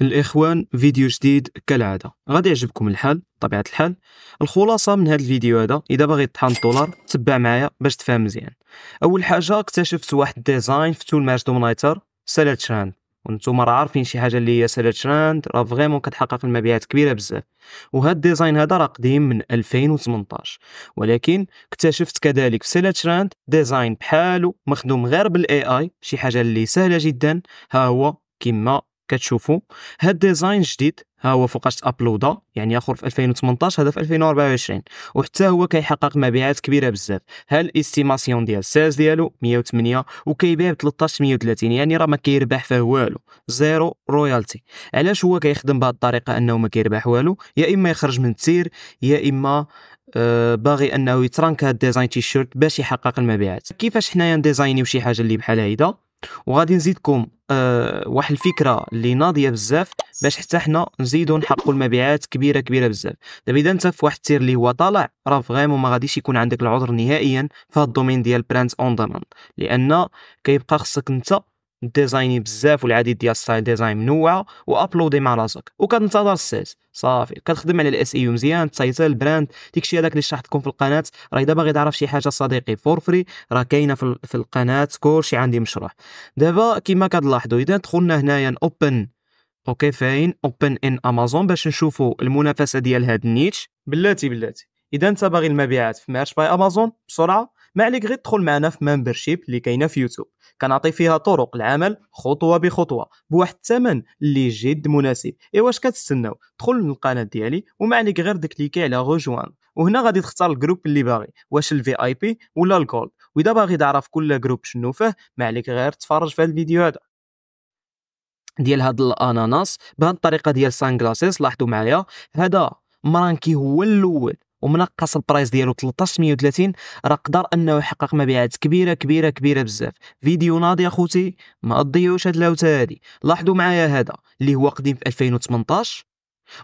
الإخوان فيديو جديد كالعادة غادي يعجبكم الحال بطبيعة الحال الخلاصة من هذا الفيديو هذا إذا باغي تحان الدولار تبع معايا باش تفهم مزيان أول حاجة اكتشفت واحد ديزاين في تول مارش دومنايتر سالات شراند وانتم راه عارفين شي حاجه اللي هي سالات شراند راه فغيمون كتحقق المبيعات كبيره بزاف وهذا الديزاين هذا راه قديم من 2018 ولكن اكتشفت كذلك في سالات شراند ديزاين بحالو مخدوم غير بالاي اي شي حاجه اللي سهله جدا ها هو كما كتشوفوا هاد ديزاين جديد ها هو فوقاش تابلودا يعني اخر في 2018 هذا في 2024 وحتى هو كيحقق مبيعات كبيره بزاف ها الاستيماسيون ديال الساز ديالو 108 وكيبيع ب 13 130 يعني راه ما كيربح فيه والو زيرو رويالتي علاش هو كيخدم بهذه الطريقه انه ما كيربح والو يا اما يخرج من التير يا اما أه باغي انه يترانك هاد ديزاين تيشيرت باش يحقق المبيعات كيفاش حنايا نديزاينيو شي حاجه اللي بحال هيدا وغادي نزيدكم آه واحد الفكره اللي ناضيه بزاف باش حتى حنا نزيدو نحققوا المبيعات كبيره كبيره بزاف دابا اذا انت في واحد التير اللي هو طالع راه فريمون ما غاديش يكون عندك العذر نهائيا في هذا الدومين ديال براند اون ديماند لان كيبقى خصك انت ديزايني بزاف والعديد ديال ستايل ديزاين منوعه وابلودي مع راسك وكتنتظر السيت صافي كتخدم على الاس اي e مزيان تايتل البراند داكشي هذاك اللي شرحت لكم في القناه راه اذا باغي تعرف شي حاجه صديقي فور فري راه كاينه في, في القناه كلشي عندي مشروح دابا كما كتلاحظوا اذا دخلنا هنايا اوبن اوكي فاين اوبن ان امازون باش نشوفوا المنافسه ديال هاد النيتش بلاتي بلاتي اذا انت باغي المبيعات في مارش باي امازون بسرعه ما عليك غير تدخل معنا في ممبرشيب اللي كاينه في يوتيوب كنعطي فيها طرق العمل خطوه بخطوه بواحد الثمن اللي جد مناسب ايوا واش كتستناو دخل للقناه ديالي وما عليك غير دكليكي على روجوان وهنا غادي تختار الجروب اللي باغي واش الفي اي بي ولا الجولد واذا باغي تعرف كل جروب شنو فيه ما عليك غير تفرج في هذا الفيديو هذا ديال هاد الاناناس بهاد الطريقه ديال سانغلاسيس لاحظوا معايا هذا مرانكي هو الاول ومنقص البرايس ديالو 1330 راه قدر انه يحقق مبيعات كبيره كبيره كبيره بزاف فيديو ناضي اخوتي ما تضيعوش هاد اللاوته هادي لاحظوا معايا هذا اللي هو قديم في 2018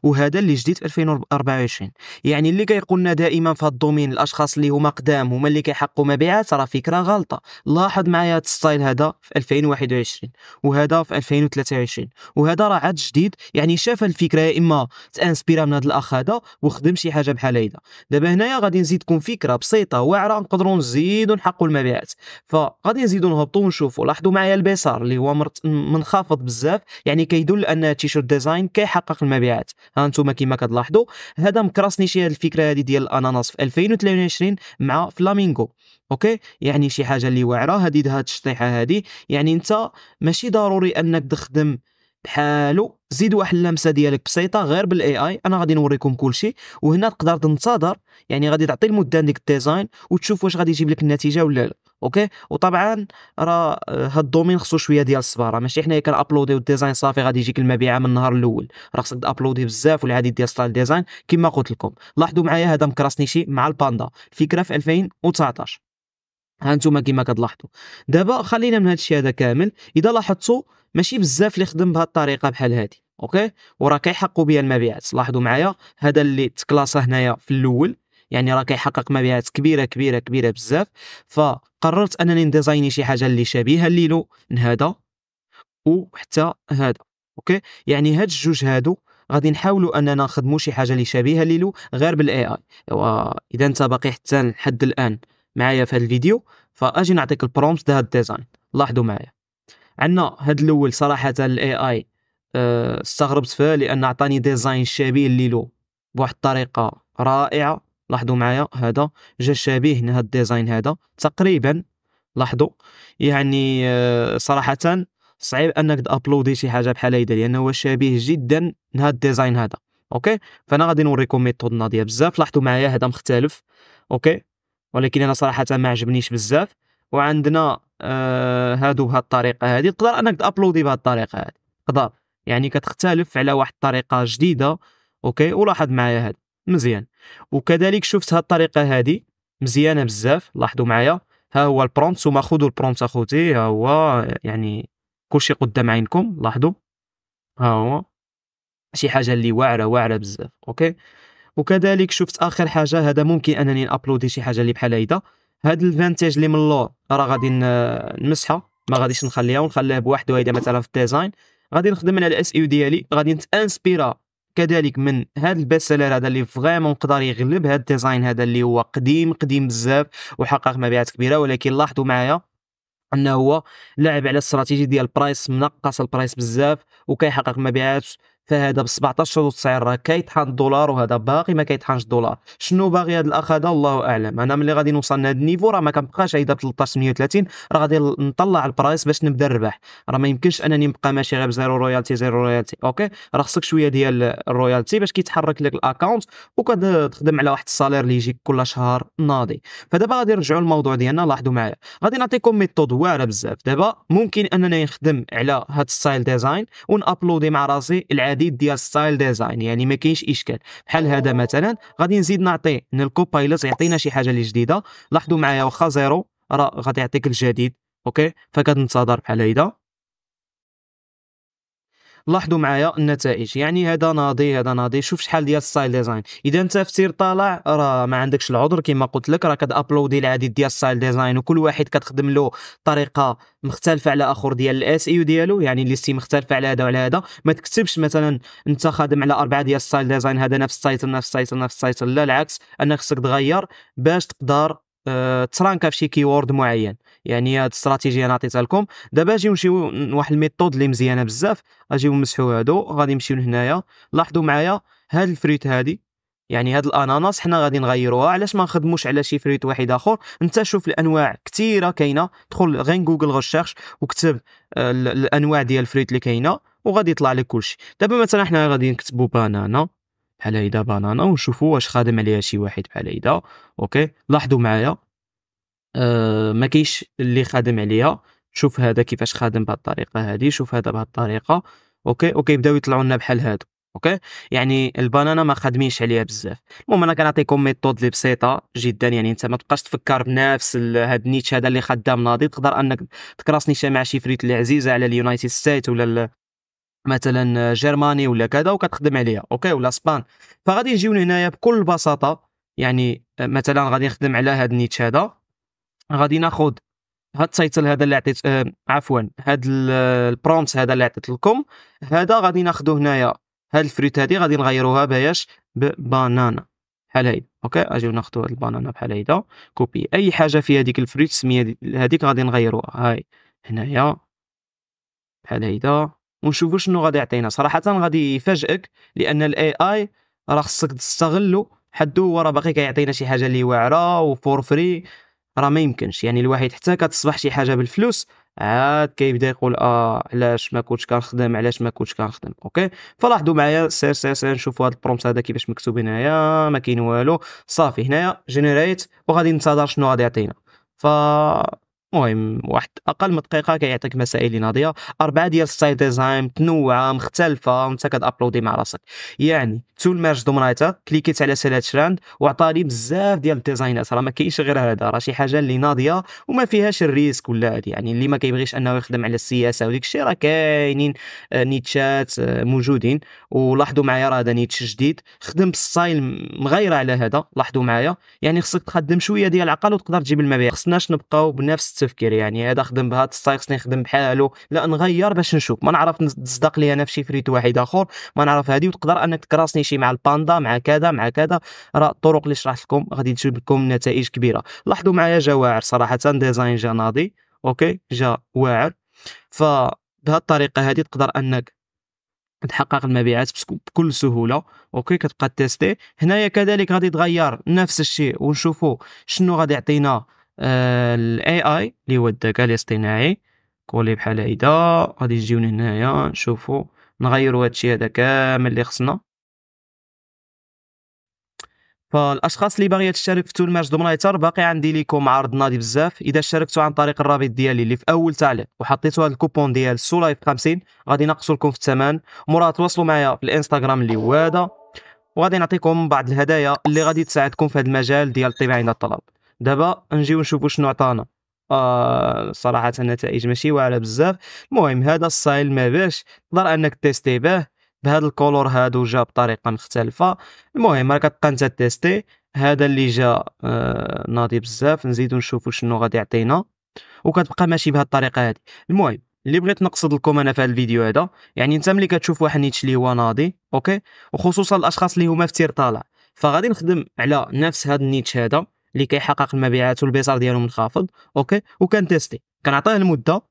وهذا اللي جديد في 2024 يعني اللي كيقول لنا دائما في الدومين الاشخاص اللي هما قدام هما اللي كيحققوا مبيعات راه فكره غلطه لاحظ معايا هذا الستايل هذا في 2021 وهذا في 2023 وهذا راه عاد جديد يعني شاف الفكره يا اما تانسبيرا من هذا الاخ هذا وخدم شي حاجه بحال هيدا دابا هنايا غادي نزيدكم فكره بسيطه واعره نقدروا نزيدوا نحققوا المبيعات فغادي نزيدوا نهبطوا ونشوفوا لاحظوا معايا البيسار اللي هو منخفض بزاف يعني كيدل ان التيشيرت ديزاين كيحقق المبيعات ها انتم كما كتلاحظوا هذا مكرسني شي هذه الفكره هذه ديال الاناناس في 2023 مع فلامينغو اوكي يعني شي حاجه اللي واعره هذه هذه الشطيحه هذه يعني انت ماشي ضروري انك تخدم بحالو زيد واحد اللمسه ديالك بسيطه غير بالاي اي انا غادي نوريكم كلشي وهنا تقدر تنتظر يعني غادي تعطي المده ديك الديزاين وتشوف واش غادي يجيب لك النتيجه ولا لا اوكي وطبعا راه آه، هاد الدومين خصو شويه ديال الصبر ماشي حنايا كنابلوديو الديزاين صافي غادي يجيك المبيعه من النهار الاول راه خصك تابلودي بزاف والعديد ديال ستايل ديزاين كما قلت لكم لاحظوا معايا هذا شي مع الباندا الفكره في 2019 ها انتم كما كتلاحظوا دابا خلينا من الشيء هذا كامل اذا لاحظتوا ماشي بزاف اللي خدم بهذه الطريقه بحال هذه اوكي وراه كيحقوا بها المبيعات لاحظوا معايا هذا اللي تكلاصا هنايا في الاول يعني راه كيحقق مبيعات كبيره كبيره كبيره بزاف فقررت انني نديزايني شي حاجه اللي شبيهه ليلو هذا وحتى هذا اوكي يعني هاد الجوج هادو غادي نحاولوا اننا نخدموا شي حاجه اللي شبيهه ليلو غير بالاي اي اذا انت باقي حتى لحد الان معايا في هذا الفيديو فاجي نعطيك البرومبت ديال الديزاين لاحظوا معايا عندنا هاد الاول صراحه الاي اي آه، استغربت فيه لان عطاني ديزاين شبيه ليلو بواحد الطريقه رائعه لاحظوا معايا هذا جا شبيه لهذا الديزاين هذا تقريبا لاحظوا يعني آه، صراحه صعيب انك تابلودي شي حاجه بحال هيدا لانه هو شبيه جدا لهذا الديزاين هذا اوكي فانا غادي نوريكم ميثود ناضيه بزاف لاحظوا معايا هذا مختلف اوكي ولكن انا صراحه ما عجبنيش بزاف وعندنا آه هادو بهذه الطريقه هذه تقدر انك تابلودي بهذه الطريقه هذه تقدر يعني كتختلف على واحد الطريقه جديده اوكي ولاحظ معايا هذا مزيان وكذلك شفت هذه الطريقه هذه مزيانه بزاف لاحظوا معايا ها هو البرومبت وما خذوا البرومبت اخوتي ها هو يعني كلشي قدام عينكم لاحظوا ها هو شي حاجه اللي واعره واعره بزاف اوكي وكذلك شفت اخر حاجه هذا ممكن انني نابلودي شي حاجه اللي بحال هيدا هاد الفانتاج اللي من اللور راه غادي نمسحها ما غاديش نخليها ونخليها بواحد هيدا مثلا في الديزاين غادي نخدم على الاس يو e ديالي غادي نتانسبيرا كذلك من هاد البيست هذا اللي فريمون قدر يغلب هاد الديزاين هذا اللي هو قديم قديم بزاف وحقق مبيعات كبيره ولكن لاحظوا معايا انه هو لعب على الاستراتيجي ديال البرايس منقص البرايس بزاف وكيحقق مبيعات فهذا ب 17 سعر راه كيطحن دولار وهذا باقي ما كيطحنش دولار شنو باغي هذا الاخ هذا الله اعلم انا ملي غادي نوصل لهذا النيفو راه ما كنبقاش عيد ب 1338 راه غادي نطلع البرايس باش نبدا نربح راه ما يمكنش انني نبقى ماشي غير بزيرو رويالتي زيرو رويالتي اوكي راه خصك شويه ديال الرويالتي باش كيتحرك لك الاكونت وكتخدم على واحد السالير اللي يجيك كل شهر ناضي فدابا غادي نرجعوا للموضوع ديالنا لاحظوا معايا غادي نعطيكم ميثود واعره بزاف دابا ممكن انني نخدم على هاد ستايل ديزاين ونابلودي مع راسي العديد ديال ستايل ديزاين يعني ما كاينش اشكال بحال هذا مثلا غادي نزيد نعطي ان الكوبايلوت يعطينا شي حاجه اللي جديده لاحظوا معايا واخا زيرو راه غادي يعطيك الجديد اوكي فكتنتظر بحال هيدا لاحظوا معايا النتائج يعني هذا ناضي هذا ناضي شوف شحال ديال الستايل ديزاين اذا انت في سير طالع راه ما عندكش العذر كما قلت لك راه كتابلودي العديد ديال الستايل ديزاين وكل واحد كتخدم له طريقه مختلفه على اخر ديال الاس اي e ديالو يعني سي مختلفه على هذا وعلى هذا ما تكتبش مثلا انت خادم على اربعه ديال الستايل ديزاين هذا نفس التايتل نفس التايتل نفس التايتل لا العكس انك خصك تغير باش تقدر آه، ترانكا في شي كيورد معين يعني هاد الاستراتيجيه انا عطيتها لكم دابا اجيو نمشيو لواحد الميثود اللي مزيانه بزاف اجيو نمسحو هادو غادي نمشيو لهنايا لاحظوا معايا هاد الفريت هادي يعني هاد الاناناس حنا غادي نغيروها علاش ما نخدموش على شي فريت واحد اخر انت شوف الانواع كثيره كاينه دخل غير جوجل غوشيرش وكتب آه، الانواع ديال الفريت اللي كاينه وغادي يطلع لك كلشي دابا مثلا حنا غادي نكتبوا بانانا بحال هيدا بانانا ونشوفوا واش خادم عليها شي واحد بحال هيدا اوكي لاحظوا معايا آه، ما كاينش اللي خادم عليا شوف هذا كيفاش خادم بهذه الطريقه هذه شوف هذا بهذه الطريقه اوكي وكيبداو يطلعوا لنا بحال هادو اوكي يعني البنانه ما خادمينش عليها بزاف المهم انا كنعطيكم ميثود اللي بسيطه جدا يعني انت ما تبقاش تفكر بنفس هاد النيتش هذا اللي خدام ناضي تقدر انك تكراس نيشه مع شي فريت اللي عزيزه على اليونايتد ستيت ولا مثلا جيرماني ولا كذا وكتخدم عليها اوكي ولا سبان فغادي نجيو هنايا بكل بساطه يعني مثلا غادي نخدم على هاد النيتش هذا غادي ناخذ هاد التايتل هذا اللي عطيت آه عفوا هاد آه، البرومس هذا اللي عطيت لكم هذا غادي ناخذو هنايا هاد الفروت هادي غادي نغيروها باش ببانانا بحال هيدا اوكي اجيو ناخذو هاد البانانا بحال هيدا كوبي اي حاجه في هذيك الفروت سميه هذيك غادي نغيروها هاي هنايا بحال هيدا ونشوفو شنو غادي يعطينا صراحه غادي يفاجئك لان الاي اي راه خصك تستغلو حدو هو راه باقي كيعطينا شي حاجه اللي واعره وفور فري راه ما يمكنش يعني الواحد حتى كتصبح شي حاجه بالفلوس عاد كيبدا يقول اه علاش ما كنتش كنخدم علاش ما كنتش كنخدم اوكي فلاحظوا معايا سير سير سير نشوفوا هاد البرومبت هذا كيفاش مكتوب هنايا ما كاين والو صافي هنايا جينيريت وغادي ننتظر شنو غادي يعطينا ف المهم واحد اقل من دقيقه كيعطيك مسائل ناضيه اربعه ديال السايت ديزاين متنوعه مختلفه وانت كتابلودي مع راسك يعني تول ميرج دومنايتا كليكيت على سيلات ترند وعطاني بزاف ديال الديزاينات راه ما كاينش غير هذا راه شي حاجه اللي ناضيه وما فيهاش الريسك ولا هادي يعني اللي ما كيبغيش انه يخدم على السياسه وديك الشيء راه كاينين نيتشات آه، آه، موجودين ولاحظوا معايا راه هذا نيتش جديد خدم بالستايل مغيره على هذا لاحظوا معايا يعني خصك تخدم شويه ديال العقل وتقدر تجيب المبيع خصناش نبقاو بنفس التفكير يعني هذا خدم بهاد الصيغ خصني نخدم بحالو لا نغير باش نشوف ما نعرف تصدق لي انا في شي فريت واحد اخر ما نعرف هذه وتقدر انك تكراسني شي مع الباندا مع كذا مع كذا راه الطرق اللي شرحت لكم غادي تجيب لكم نتائج كبيره لاحظوا معايا جواعر صراحه ديزاين جا ناضي اوكي جا واعر فبهذه الطريقه هذه تقدر انك تحقق المبيعات بكل سهوله اوكي كتبقى تيستي هنايا كذلك غادي تغير نفس الشيء ونشوفوا شنو غادي يعطينا آه، الاي اي اللي هو الذكاء الاصطناعي كولي بحال هيدا غادي يجيونا هنايا نشوفو نغيرو هادشي هذا كامل اللي خصنا فالاشخاص اللي باغيه تشارك في تولماج دومنايتر باقي عندي ليكم عرض ناضي بزاف اذا شاركتوا عن طريق الرابط ديالي اللي في اول تعليق وحطيتوا هذا الكوبون ديال سولايف 50 غادي نقصوا لكم في الثمن مورا تواصلوا معايا في الانستغرام اللي هو هذا وغادي نعطيكم بعض الهدايا اللي غادي تساعدكم في هذا المجال ديال الطباعه عند الطلب دابا نجيو نشوفو شنو عطانا آه صراحه النتائج ماشي واعره بزاف المهم هذا السايل ما باش تقدر انك تيستي به بهذا الكولور هادو جا بطريقه مختلفه المهم راك تبقى انت تيستي هذا اللي جا آه ناضي بزاف نزيدو نشوفو شنو غادي يعطينا وكتبقى ماشي بهذه الطريقه هادي المهم اللي بغيت نقصد لكم انا في هذا الفيديو هذا يعني انت ملي كتشوف واحد نيتش اللي هو ناضي اوكي وخصوصا الاشخاص اللي هما في تير طالع فغادي نخدم على نفس هذا النيتش هذا اللي كيحقق المبيعات والبيصار ديالو منخفض اوكي تيستي كنعطيه المده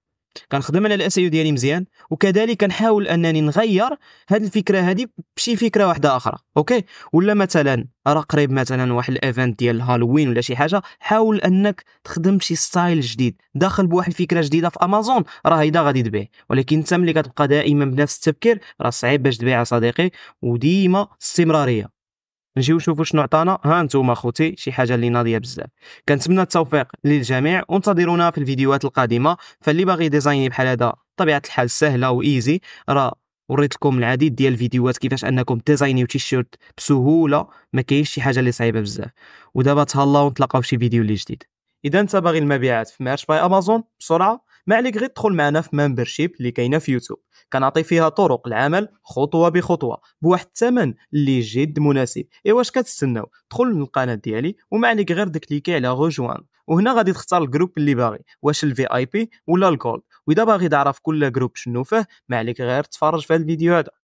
كنخدم على الاس ديالي مزيان وكذلك كنحاول انني نغير هذه الفكره هذه بشي فكره واحده اخرى اوكي ولا مثلا راه قريب مثلا واحد الايفنت ديال هالوين ولا شي حاجه حاول انك تخدم شي ستايل جديد داخل بواحد الفكره جديده في امازون راه هيدا غادي تبيع ولكن انت ملي كتبقى دائما بنفس التفكير راه صعيب باش تبيع صديقي وديما استمراريه نجيو نشوفوا شنو عطانا ها انتم اخوتي شي حاجه اللي ناضيه بزاف كنتمنى التوفيق للجميع وانتظرونا في الفيديوهات القادمه فاللي باغي ديزايني بحال هذا طبيعه الحال سهله وايزي راه وريت لكم العديد ديال الفيديوهات كيفاش انكم ديزاينيو تيشيرت بسهوله ما كاينش شي حاجه اللي صعيبه بزاف ودابا تهلاو ونتلاقاو في شي فيديو اللي جديد اذا انت باغي المبيعات في مارش باي امازون بسرعه ما عليك غير تدخل معنا في ممبرشيب اللي كاينه في يوتيوب كنعطي فيها طرق العمل خطوه بخطوه بواحد الثمن اللي جد مناسب ايوا واش كتستناو دخل للقناه ديالي وما عليك غير دكليكي على روجوان وهنا غادي تختار الجروب اللي باغي واش الفي اي بي ولا الجولد واذا باغي تعرف كل جروب شنو فيه ما عليك غير تفرج في الفيديو هذا